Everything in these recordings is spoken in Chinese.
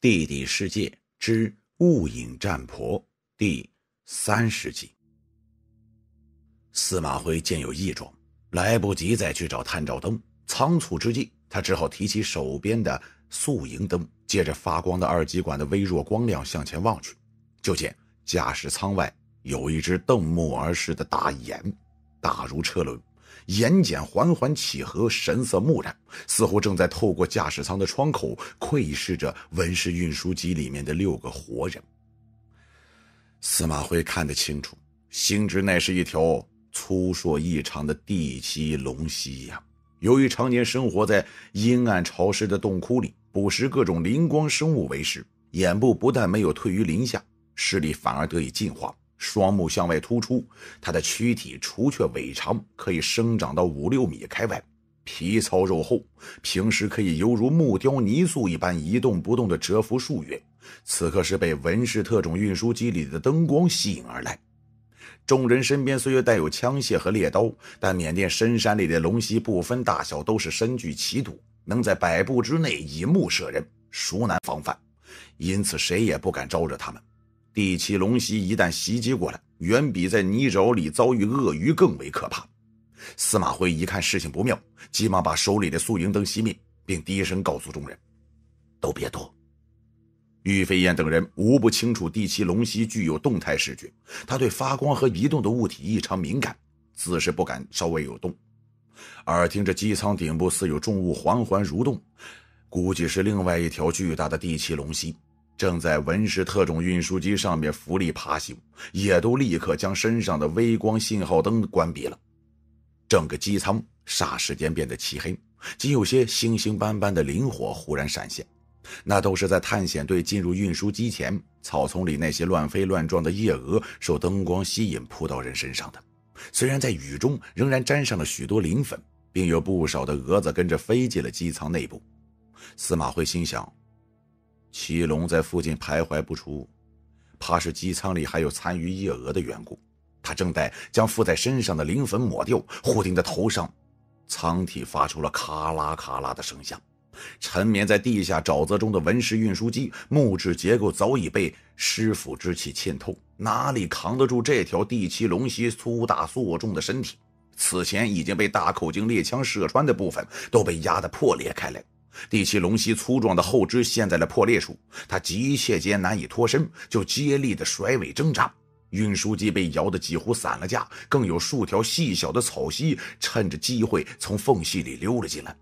《地底世界之雾影战婆》第三十集。司马徽见有异状，来不及再去找探照灯，仓促之际，他只好提起手边的宿营灯，借着发光的二极管的微弱光亮向前望去，就见驾驶舱外有一只瞪目而视的大眼，大如车轮。眼睑缓缓起合，神色木然，似乎正在透过驾驶舱的窗口窥视着文氏运输机里面的六个活人。司马徽看得清楚，星之乃是一条粗硕异常的地栖龙蜥呀。由于常年生活在阴暗潮湿的洞窟里，捕食各种灵光生物为食，眼部不但没有退于林下，视力反而得以进化。双目向外突出，它的躯体除却尾长可以生长到五六米开外，皮糙肉厚，平时可以犹如木雕泥塑一般一动不动的蛰伏数月。此刻是被文氏特种运输机里的灯光吸引而来。众人身边虽有带有枪械和猎刀，但缅甸深山里的龙蜥不分大小，都是身具奇毒，能在百步之内以目射人，熟难防范，因此谁也不敢招惹他们。地气龙蜥一旦袭击过来，远比在泥沼里遭遇鳄鱼更为可怕。司马徽一看事情不妙，急忙把手里的宿营灯熄灭，并低声告诉众人：“都别动。”玉飞燕等人无不清楚地气龙蜥具有动态视觉，它对发光和移动的物体异常敏感，自是不敢稍微有动。耳听着机舱顶部似有重物缓缓蠕动，估计是另外一条巨大的地气龙蜥。正在文氏特种运输机上面浮力爬行，也都立刻将身上的微光信号灯关闭了。整个机舱霎时间变得漆黑，仅有些星星斑斑的灵火忽然闪现。那都是在探险队进入运输机前，草丛里那些乱飞乱撞的夜蛾受灯光吸引扑到人身上的。虽然在雨中仍然沾上了许多磷粉，并有不少的蛾子跟着飞进了机舱内部。司马徽心想。祁龙在附近徘徊不出，怕是机舱里还有残余夜蛾的缘故。他正待将附在身上的灵粉抹掉，忽定的头上，舱体发出了咔啦咔啦的声响。沉眠在地下沼泽中的文石运输机，木质结构早已被湿腐之气浸透，哪里扛得住这条地七龙蜥粗大硕重的身体？此前已经被大口径猎枪射穿的部分，都被压得破裂开来。第七龙蜥粗壮的后肢陷在了破裂处，它急切间难以脱身，就竭力的甩尾挣扎。运输机被摇得几乎散了架，更有数条细小的草蜥趁着机会从缝隙里溜了进来。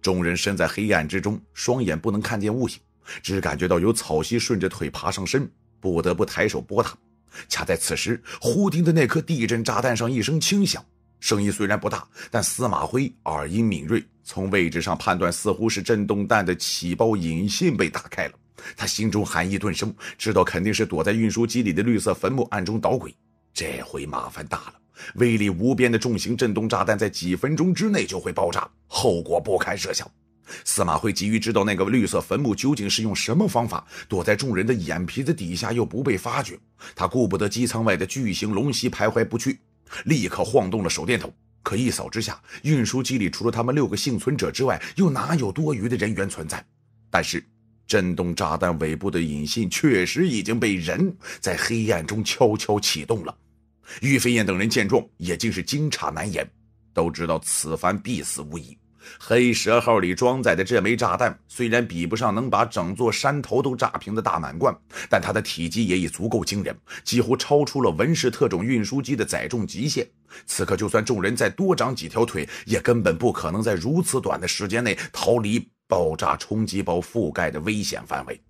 众人身在黑暗之中，双眼不能看见物体，只感觉到有草蜥顺着腿爬上身，不得不抬手拨它。恰在此时，忽听得那颗地震炸弹上一声轻响，声音虽然不大，但司马辉耳音敏锐。从位置上判断，似乎是震动弹的起爆引信被打开了。他心中寒意顿生，知道肯定是躲在运输机里的绿色坟墓暗中捣鬼。这回麻烦大了！威力无边的重型震动炸弹在几分钟之内就会爆炸，后果不堪设想。司马徽急于知道那个绿色坟墓究竟是用什么方法躲在众人的眼皮子底下又不被发觉。他顾不得机舱外的巨型龙息徘徊不去，立刻晃动了手电筒。可一扫之下，运输机里除了他们六个幸存者之外，又哪有多余的人员存在？但是，震动炸弹尾部的引信确实已经被人在黑暗中悄悄启动了。玉飞燕等人见状，也竟是惊诧难言，都知道此番必死无疑。黑蛇号里装载的这枚炸弹，虽然比不上能把整座山头都炸平的大满贯，但它的体积也已足够惊人，几乎超出了文氏特种运输机的载重极限。此刻，就算众人再多长几条腿，也根本不可能在如此短的时间内逃离爆炸冲击包覆盖的危险范围。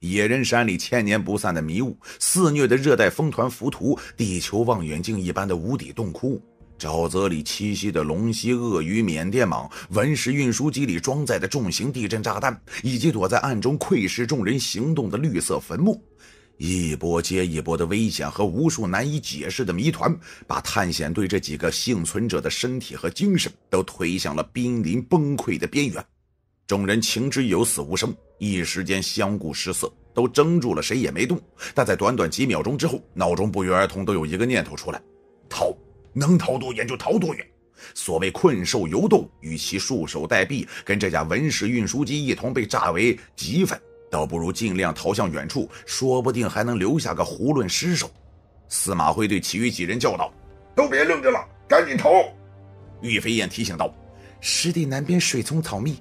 野人山里千年不散的迷雾，肆虐的热带风团浮屠，地球望远镜一般的无底洞窟。沼泽里栖息的龙蜥、鳄鱼、缅甸蟒；文石运输机里装载的重型地震炸弹，以及躲在暗中窥视众人行动的绿色坟墓，一波接一波的危险和无数难以解释的谜团，把探险队这几个幸存者的身体和精神都推向了濒临崩溃的边缘。众人情之有死无生，一时间相顾失色，都怔住了，谁也没动。但在短短几秒钟之后，脑中不约而同都有一个念头出来：逃。能逃多远就逃多远。所谓困兽犹斗，与其束手待毙，跟这架文氏运输机一同被炸为齑粉，倒不如尽量逃向远处，说不定还能留下个囫囵尸首。司马徽对其余几人叫道：“都别愣着了，赶紧逃！”玉飞燕提醒道：“湿地南边水葱草密，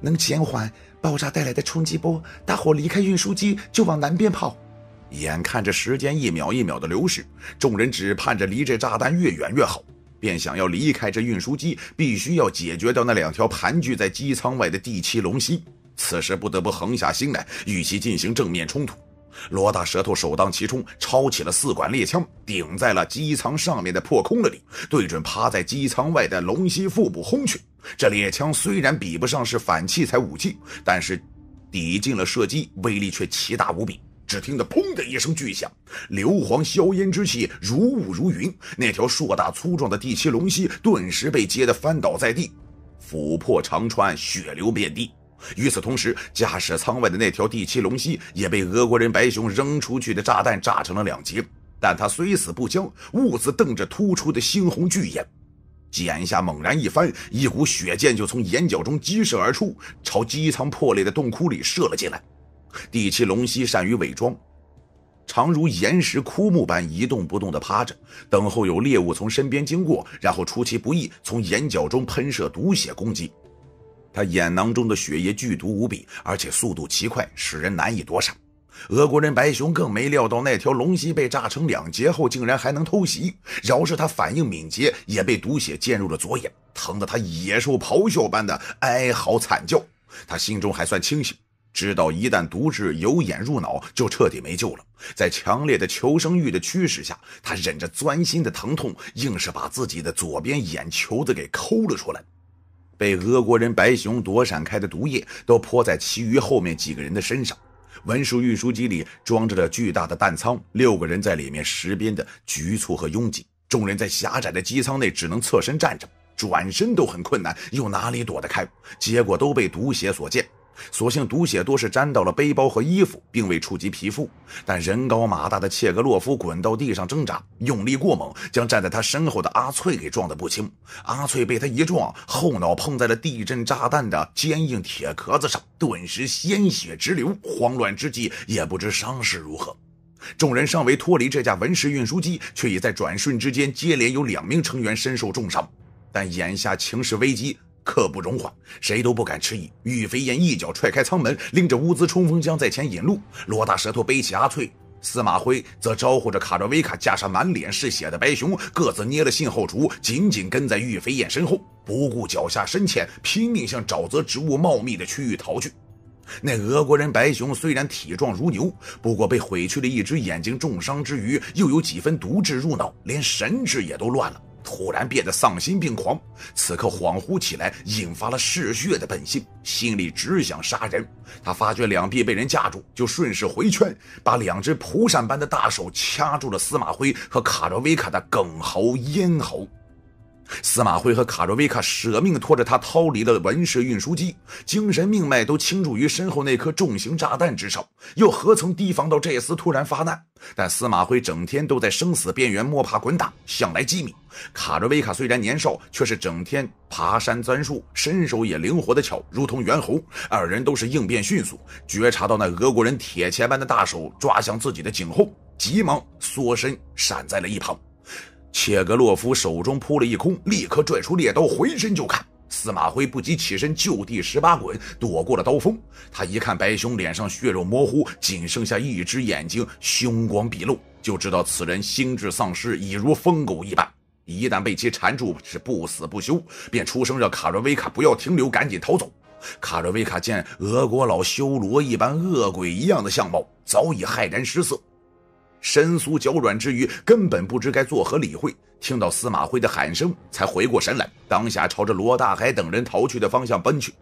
能减缓爆炸带来的冲击波。大伙离开运输机，就往南边跑。”眼看着时间一秒一秒的流逝，众人只盼着离这炸弹越远越好，便想要离开这运输机，必须要解决掉那两条盘踞在机舱外的第七龙蜥。此时不得不横下心来，与其进行正面冲突。罗大舌头首当其冲，抄起了四管猎枪，顶在了机舱上面的破空了里，对准趴在机舱外的龙蜥腹部轰去。这猎枪虽然比不上是反器材武器，但是抵近了射击，威力却奇大无比。只听得“砰”的一声巨响，硫磺硝烟之气如雾如云。那条硕大粗壮的地七龙蜥顿时被接得翻倒在地，斧破长川，血流遍地。与此同时，驾驶舱外的那条地七龙蜥也被俄国人白熊扔出去的炸弹炸成了两截，但它虽死不降，兀自瞪着突出的猩红巨眼，眼下猛然一翻，一股血箭就从眼角中激射而出，朝机舱破裂的洞窟里射了进来。第七龙蜥善于伪装，常如岩石枯木般一动不动的趴着，等候有猎物从身边经过，然后出其不意从眼角中喷射毒血攻击。他眼囊中的血液剧毒无比，而且速度奇快，使人难以躲闪。俄国人白熊更没料到那条龙蜥被炸成两截后，竟然还能偷袭。饶是他反应敏捷，也被毒血溅入了左眼，疼得他野兽咆哮般的哀嚎惨叫。他心中还算清醒。知道一旦毒质由眼入脑，就彻底没救了。在强烈的求生欲的驱使下，他忍着钻心的疼痛，硬是把自己的左边眼球子给抠了出来。被俄国人白熊躲闪开的毒液，都泼在其余后面几个人的身上。文书运输机里装着巨大的弹仓，六个人在里面十边的局促和拥挤。众人在狭窄的机舱内只能侧身站着，转身都很困难，又哪里躲得开？结果都被毒血所溅。所幸毒血多是沾到了背包和衣服，并未触及皮肤。但人高马大的切格洛夫滚到地上挣扎，用力过猛，将站在他身后的阿翠给撞得不轻。阿翠被他一撞，后脑碰在了地震炸弹的坚硬铁壳子上，顿时鲜血直流。慌乱之际，也不知伤势如何。众人尚未脱离这架文石运输机，却已在转瞬之间，接连有两名成员身受重伤。但眼下情势危机。刻不容缓，谁都不敢迟疑。玉飞燕一脚踹开舱门，拎着乌兹冲锋枪在前引路，罗大舌头背起阿翠，司马辉则招呼着卡扎维卡架上满脸是血的白熊，各自捏了信号厨，紧紧跟在玉飞燕身后，不顾脚下深浅，拼命向沼泽植物茂密的区域逃去。那俄国人白熊虽然体壮如牛，不过被毁去了一只眼睛，重伤之余又有几分毒质入脑，连神智也都乱了。突然变得丧心病狂，此刻恍惚起来，引发了嗜血的本性，心里只想杀人。他发觉两臂被人架住，就顺势回圈，把两只蒲扇般的大手掐住了司马徽和卡罗维卡的梗喉咽喉。司马徽和卡罗维卡舍命拖着他逃离了文氏运输机，精神命脉都倾注于身后那颗重型炸弹之上，又何曾提防到这厮突然发难？但司马徽整天都在生死边缘摸爬滚打，向来机敏。卡罗维卡虽然年少，却是整天爬山钻树，身手也灵活的巧，如同猿猴。二人都是应变迅速，觉察到那俄国人铁钳般的大手抓向自己的颈后，急忙缩身闪在了一旁。切格洛夫手中扑了一空，立刻拽出猎刀，回身就砍。司马徽不及起身，就地十八滚，躲过了刀锋。他一看白熊脸上血肉模糊，仅剩下一只眼睛，凶光毕露，就知道此人心智丧失，已如疯狗一般。一旦被其缠住，是不死不休，便出声让卡瑞维卡不要停留，赶紧逃走。卡瑞维卡见俄国佬修罗一般、恶鬼一样的相貌，早已骇然失色。身酥脚软之余，根本不知该作何理会。听到司马徽的喊声，才回过神来，当下朝着罗大海等人逃去的方向奔去。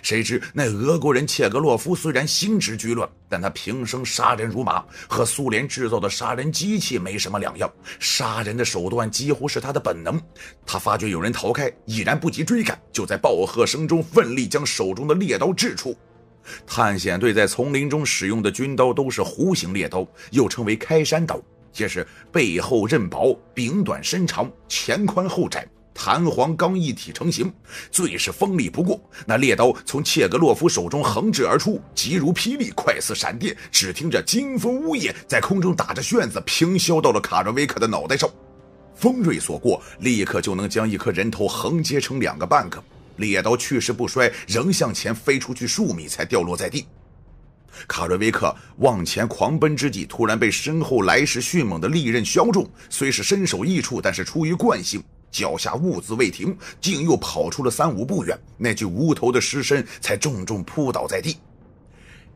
谁知那俄国人切格洛夫虽然心直居乱，但他平生杀人如麻，和苏联制造的杀人机器没什么两样，杀人的手段几乎是他的本能。他发觉有人逃开，已然不及追赶，就在暴喝声中，奋力将手中的猎刀掷出。探险队在丛林中使用的军刀都是弧形猎刀，又称为开山刀，皆是背后刃薄，柄短身长，前宽后窄，弹簧钢一体成型，最是锋利。不过，那猎刀从切格洛夫手中横掷而出，急如霹雳，快似闪电，只听着金风呜咽，在空中打着旋子，平削到了卡拉维克的脑袋上，锋锐所过，立刻就能将一颗人头横切成两个半个。猎刀去势不衰，仍向前飞出去数米，才掉落在地。卡瑞维克往前狂奔之际，突然被身后来时迅猛的利刃削中，虽是身首异处，但是出于惯性，脚下兀自未停，竟又跑出了三五步远。那具无头的尸身才重重扑倒在地。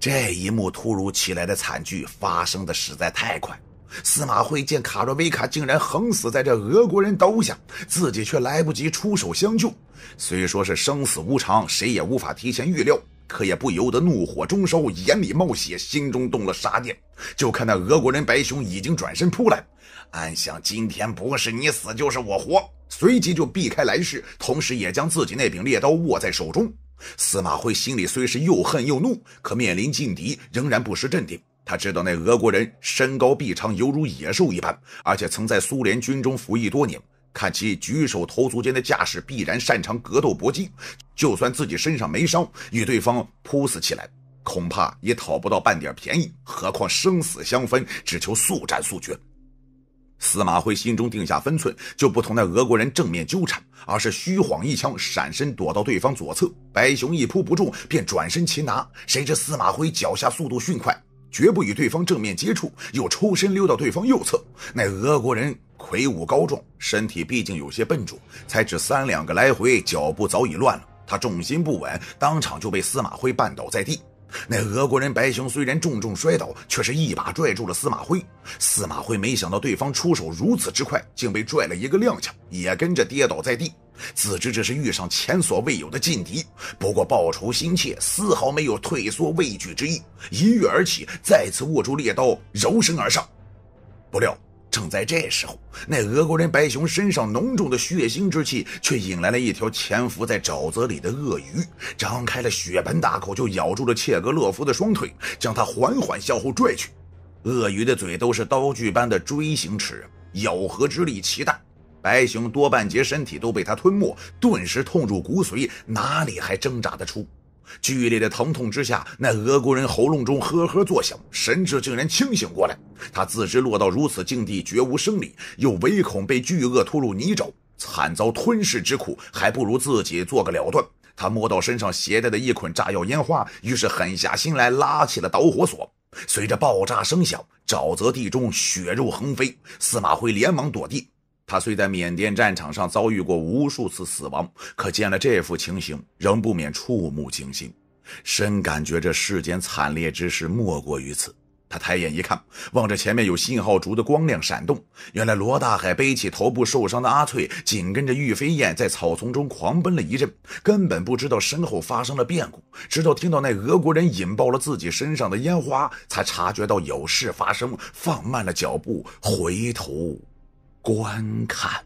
这一幕突如其来的惨剧发生的实在太快。司马徽见卡洛维卡竟然横死在这俄国人刀下，自己却来不及出手相救。虽说是生死无常，谁也无法提前预料，可也不由得怒火中烧，眼里冒血，心中动了杀念。就看那俄国人白熊已经转身扑来，暗想今天不是你死就是我活，随即就避开来势，同时也将自己那柄猎刀握在手中。司马徽心里虽是又恨又怒，可面临劲敌，仍然不失镇定。他知道那俄国人身高臂长，犹如野兽一般，而且曾在苏联军中服役多年。看其举手投足间的架势，必然擅长格斗搏击。就算自己身上没伤，与对方扑死起来，恐怕也讨不到半点便宜。何况生死相分，只求速战速决。司马徽心中定下分寸，就不同那俄国人正面纠缠，而是虚晃一枪，闪身躲到对方左侧。白熊一扑不中，便转身擒拿。谁知司马徽脚下速度迅快。绝不与对方正面接触，又抽身溜到对方右侧。那俄国人魁梧高壮，身体毕竟有些笨拙，才只三两个来回，脚步早已乱了。他重心不稳，当场就被司马徽绊倒在地。那俄国人白熊虽然重重摔倒，却是一把拽住了司马徽。司马徽没想到对方出手如此之快，竟被拽了一个踉跄，也跟着跌倒在地。自知这是遇上前所未有的劲敌，不过报仇心切，丝毫没有退缩畏惧之意，一跃而起，再次握住猎刀，柔身而上。不料，正在这时候，那俄国人白熊身上浓重的血腥之气，却引来了一条潜伏在沼泽里的鳄鱼，张开了血盆大口，就咬住了切格勒夫的双腿，将他缓缓向后拽去。鳄鱼的嘴都是刀具般的锥形齿，咬合之力奇大，白熊多半截身体都被它吞没，顿时痛入骨髓，哪里还挣扎得出？剧烈的疼痛之下，那俄国人喉咙中呵呵作响，神智竟然清醒过来。他自知落到如此境地，绝无生理，又唯恐被巨鳄拖入泥沼，惨遭吞噬之苦，还不如自己做个了断。他摸到身上携带的一捆炸药烟花，于是狠下心来拉起了导火索。随着爆炸声响，沼泽地中血肉横飞，司马徽连忙躲地。他虽在缅甸战场上遭遇过无数次死亡，可见了这副情形，仍不免触目惊心，深感觉这世间惨烈之事莫过于此。他抬眼一看，望着前面有信号烛的光亮闪动，原来罗大海背起头部受伤的阿翠，紧跟着玉飞燕在草丛中狂奔了一阵，根本不知道身后发生了变故，直到听到那俄国人引爆了自己身上的烟花，才察觉到有事发生，放慢了脚步，回头。观看。